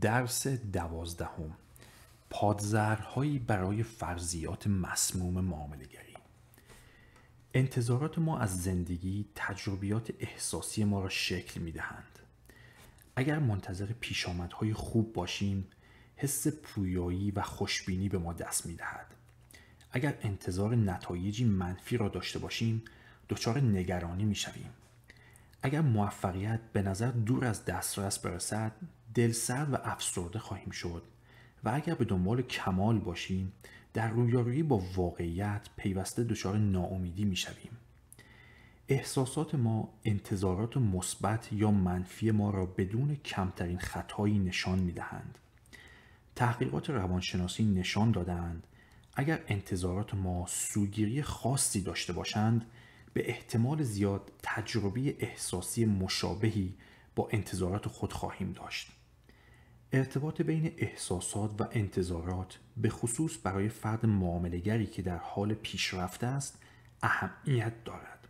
درس دوازدهم پادزرهایی برای فرضیات مسموم معاملگری انتظارات ما از زندگی تجربیات احساسی ما را شکل می دهند. اگر منتظر پیشامدهای خوب باشیم حس پویایی و خوشبینی به ما دست می دهد. اگر انتظار نتایجی منفی را داشته باشیم دچار نگرانی می شویم. اگر موفقیت به نظر دور از دسترس برسد دلسرد و افسرده خواهیم شد و اگر به دنبال کمال باشیم در رویارویی با واقعیت پیوسته دچار ناامیدی میشویم احساسات ما انتظارات مثبت یا منفی ما را بدون کمترین خطایی نشان میدهند تحقیقات روانشناسی نشان دادند اگر انتظارات ما سوگیری خاصی داشته باشند به احتمال زیاد تجربه احساسی مشابهی با انتظارات خود خواهیم داشت ارتباط بین احساسات و انتظارات به خصوص برای فرد معاملگری که در حال پیشرفته است اهمیت دارد.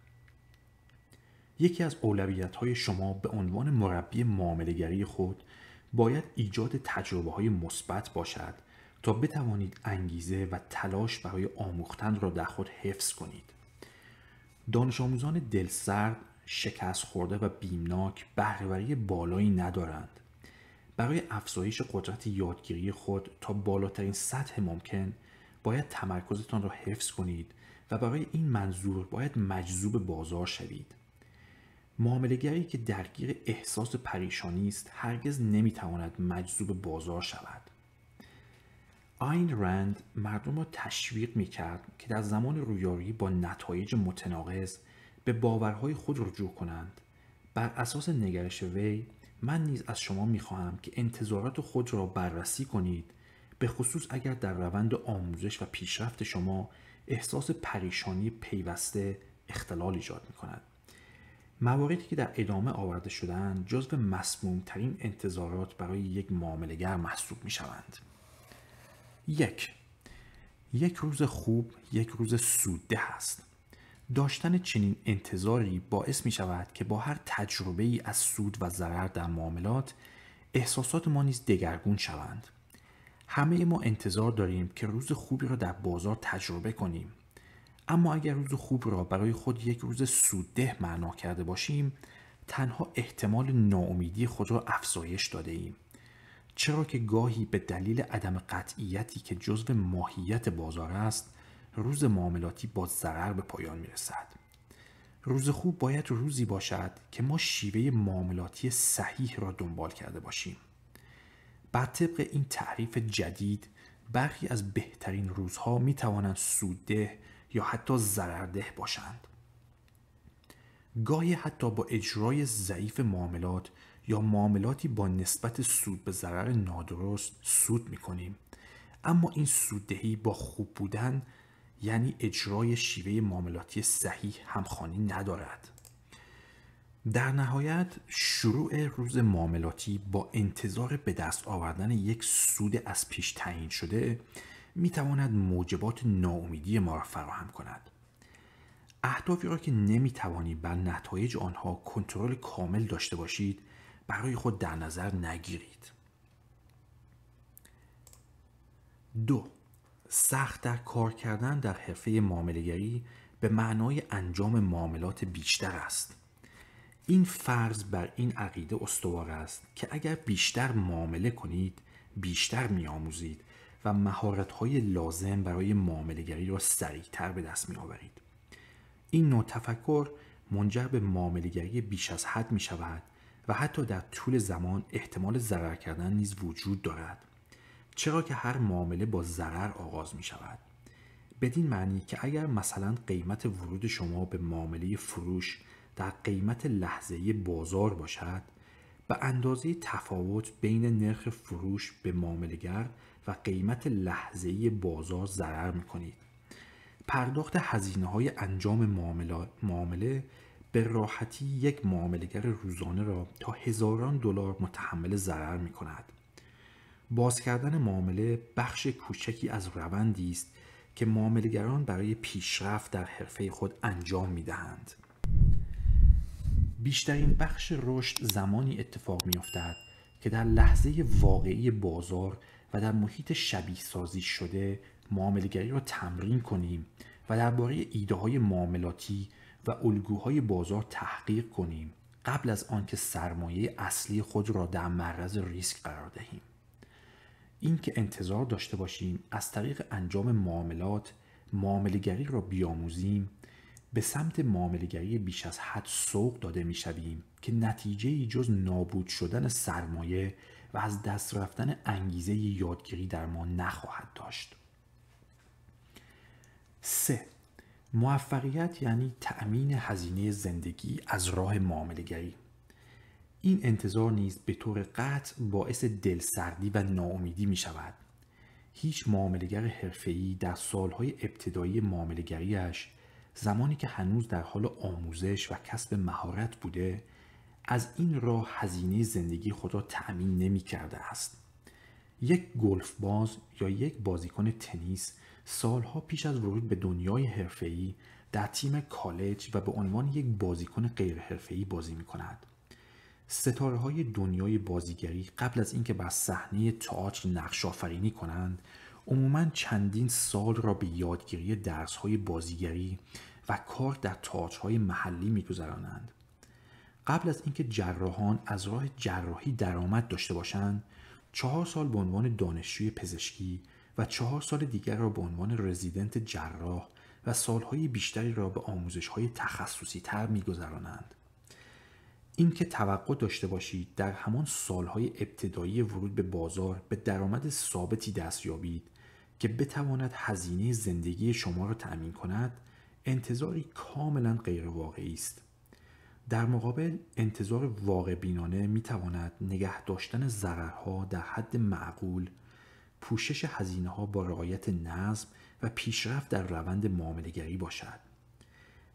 یکی از اولویت های شما به عنوان مربی معاملگری خود باید ایجاد تجربه های مثبت باشد تا بتوانید انگیزه و تلاش برای آموختن را در خود حفظ کنید. دانش آموزان دلسرد، شکست خورده و بیمناک بهرهوری بالایی ندارند. برای افزایش قدرت یادگیری خود تا بالاترین سطح ممکن باید تمرکزتان را حفظ کنید و برای این منظور باید مجذوب بازار شوید معاملهگری که درگیر احساس پریشانی است هرگز نمیتواند مجذوب بازار شود آین رند مردم را تشویق میکرد که در زمان رویاری با نتایج متناقض به باورهای خود رجوع کنند بر اساس نگرش وی من نیز از شما خواهم که انتظارات خود را بررسی کنید به خصوص اگر در روند آموزش و پیشرفت شما احساس پریشانی پیوسته اختلال ایجاد می کند. مواردی که در ادامه آورده شدن جزو ترین انتظارات برای یک معاملگر محسوب می شوند. یک یک روز خوب یک روز سوده است داشتن چنین انتظاری باعث می شود که با هر تجربه ای از سود و ضرر در معاملات احساسات ما نیز دگرگون شوند. همه ما انتظار داریم که روز خوبی را در بازار تجربه کنیم. اما اگر روز خوب را برای خود یک روز سودده معنا کرده باشیم، تنها احتمال ناامیدی خود را افزایش داده ایم. چرا که گاهی به دلیل عدم قطعیتی که جزو ماهیت بازار است، روز معاملاتی با ضرر به پایان میرسد روز خوب باید روزی باشد که ما شیوه معاملاتی صحیح را دنبال کرده باشیم بر طبق این تعریف جدید برخی از بهترین روزها می توانند سودده یا حتی ضررده باشند گاهی حتی با اجرای ضعیف معاملات یا معاملاتی با نسبت سود به ضرر نادرست سود می کنیم. اما این سوددهی با خوب بودن یعنی اجرای شیوه معاملاتی صحیح همخانی ندارد در نهایت شروع روز معاملاتی با انتظار به دست آوردن یک سود از پیش تعیین شده می تواند موجبات ناامیدی ما را فراهم کند اهدافی را که نمی توانید بر نتایج آنها کنترل کامل داشته باشید برای خود در نظر نگیرید دو سخت در کار کردن در حرفه معاملگری به معنای انجام معاملات بیشتر است این فرض بر این عقیده استوار است که اگر بیشتر معامله کنید بیشتر آموزید و مهارت‌های لازم برای معامله‌گری را سریعتر به دست آورید. این نوع تفکر منجر به معامله‌گری بیش از حد می شود و حتی در طول زمان احتمال ضرر کردن نیز وجود دارد. چرا که هر معامله با ضرر آغاز می شود بدین معنی که اگر مثلا قیمت ورود شما به معامله فروش در قیمت لحظه بازار باشد به اندازه تفاوت بین نرخ فروش به معاملگر و قیمت لحظه بازار ضرر می کنید. پرداخت هزینه های انجام معامله به راحتی یک معاملگر روزانه را تا هزاران دلار متحمل ضرر می کند. باز کردن معامله بخش کوچکی از روندی است که معاملهگران برای پیشرفت در حرفه خود انجام می دهند. بیشترین بخش رشد زمانی اتفاق می افتد که در لحظه واقعی بازار و در محیط شبیه سازی شده معاملگری را تمرین کنیم و درباره ایده های معاملاتی و الگوهای بازار تحقیق کنیم قبل از آنکه سرمایه اصلی خود را در معرض ریسک قرار دهیم. اینکه انتظار داشته باشیم از طریق انجام معاملات معاملگری را بیاموزیم به سمت معاملگری بیش از حد سوق داده می شویم که نتیجه ای جز نابود شدن سرمایه و از دست رفتن انگیزه یادگیری در ما نخواهد داشت. 3. موفقیت یعنی تأمین هزینه زندگی از راه معاملگری این انتظار نیز به طور قطع باعث دلسردی و ناامیدی می شود. هیچ معاملگر حرفه‌ای در سالهای ابتدایی معاملگریش زمانی که هنوز در حال آموزش و کسب مهارت بوده از این راه هزینه زندگی خود را تأمین نمی کرده است. یک گلف باز یا یک بازیکن تنیس سالها پیش از ورود به دنیای حرفه‌ای در تیم کالج و به عنوان یک بازیکن غیر حرفه‌ای بازی می کند. ستاره های دنیای بازیگری قبل از اینکه بر صحنه تئاتر نقش آفرینی کنند عموما چندین سال را به یادگیری درس های بازیگری و کار در های محلی گذرانند. قبل از اینکه جراحان از راه جراحی درآمد داشته باشند چهار سال به عنوان دانشجوی پزشکی و چهار سال دیگر را به عنوان رزیدنت جراح و سالهای بیشتری را به آموزش های تخصصی تر میگذرانند اینکه توقع داشته باشید در همان سالهای ابتدایی ورود به بازار به درآمد ثابتی دست یابید که بتواند هزینه زندگی شما را تأمین کند انتظاری کاملا غیرواقعی است در مقابل انتظار واقع بینانه می تواند نگه داشتن ضررها در حد معقول پوشش هزینه ها با رعایت نظم و پیشرفت در روند معاملگری باشد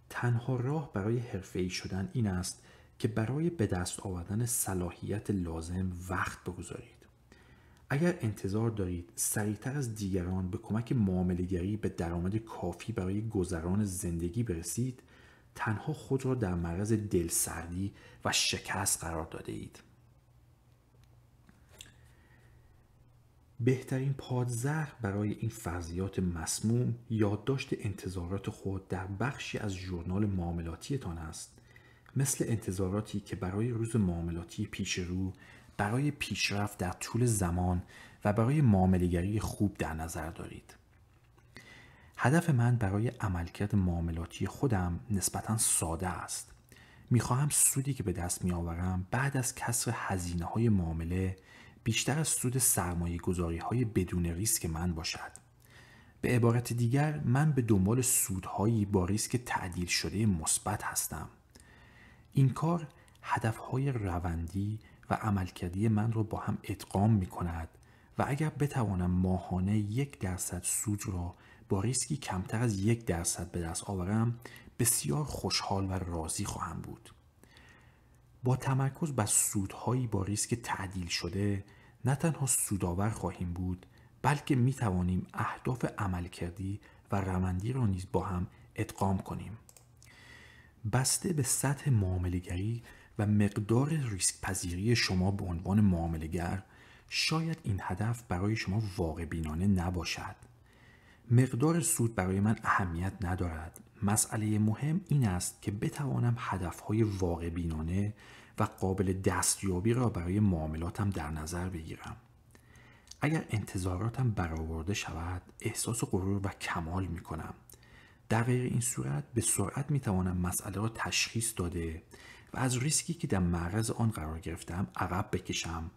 تنها راه برای ای شدن این است که برای به دست آوردن صلاحیت لازم وقت بگذارید اگر انتظار دارید سریعتر از دیگران به کمک معاملهگری به درآمد کافی برای گذران زندگی برسید تنها خود را در معرض دلسردی و شکست قرار داده اید بهترین پادزهر برای این فرضیات مسموم یادداشت انتظارات خود در بخشی از ژورنال معاملاتیتان است مثل انتظاراتی که برای روز معاملاتی پیش رو برای پیشرفت در طول زمان و برای معاملگری خوب در نظر دارید هدف من برای عملکرد معاملاتی خودم نسبتا ساده است میخواهم سودی که به دست آورم بعد از کسر هزینه های معامله بیشتر از سود سرمایه گذاری های بدون ریسک من باشد به عبارت دیگر من به دنبال سودهایی با ریسک تعدیل شده مثبت هستم این کار هدفهای روندی و عملکردی من را با هم ادغام می کند و اگر بتوانم ماهانه یک درصد سود را با ریسکی کمتر از یک درصد به دست آورم بسیار خوشحال و راضی خواهم بود با تمرکز بر سودهایی با ریسک تعدیل شده نه تنها سودآور خواهیم بود بلکه می توانیم اهداف عملکردی و روندی را نیز با هم ادغام کنیم بسته به سطح معاملگری و مقدار ریسک پذیری شما به عنوان معاملگر شاید این هدف برای شما واقع بینانه نباشد مقدار سود برای من اهمیت ندارد مسئله مهم این است که بتوانم هدفهای واقع بینانه و قابل دستیابی را برای معاملاتم در نظر بگیرم اگر انتظاراتم برآورده شود احساس غرور و کمال می کنم در غیر این صورت به سرعت می توانم مسئله را تشخیص داده و از ریسکی که در معرض آن قرار گرفتم عقب بکشم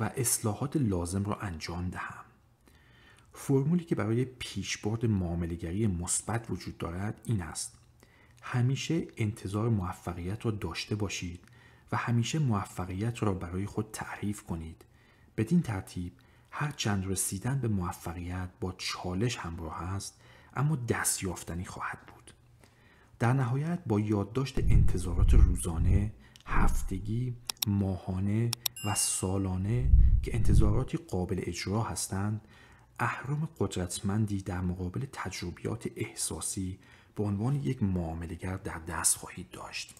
و اصلاحات لازم را انجام دهم فرمولی که برای پیشبرد معاملهگری مثبت وجود دارد این است همیشه انتظار موفقیت را داشته باشید و همیشه موفقیت را برای خود تعریف کنید بدین ترتیب هر چند رسیدن به موفقیت با چالش همراه است اما دست یافتنی خواهد بود در نهایت با یادداشت انتظارات روزانه هفتگی ماهانه و سالانه که انتظاراتی قابل اجرا هستند اهرام قدرتمندی در مقابل تجربیات احساسی به عنوان یک معاملگر در دست خواهید داشت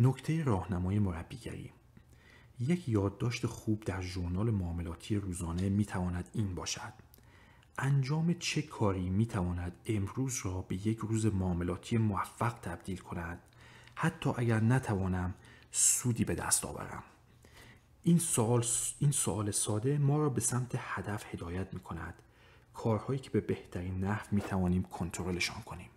نکته راهنمای مربیگری یک یادداشت خوب در ژورنال معاملاتی روزانه می تواند این باشد انجام چه کاری می تواند امروز را به یک روز معاملاتی موفق تبدیل کند حتی اگر نتوانم سودی به دست آورم این سوال, این ساده ما را به سمت هدف هدایت می کند کارهایی که به بهترین نحو می توانیم کنترلشان کنیم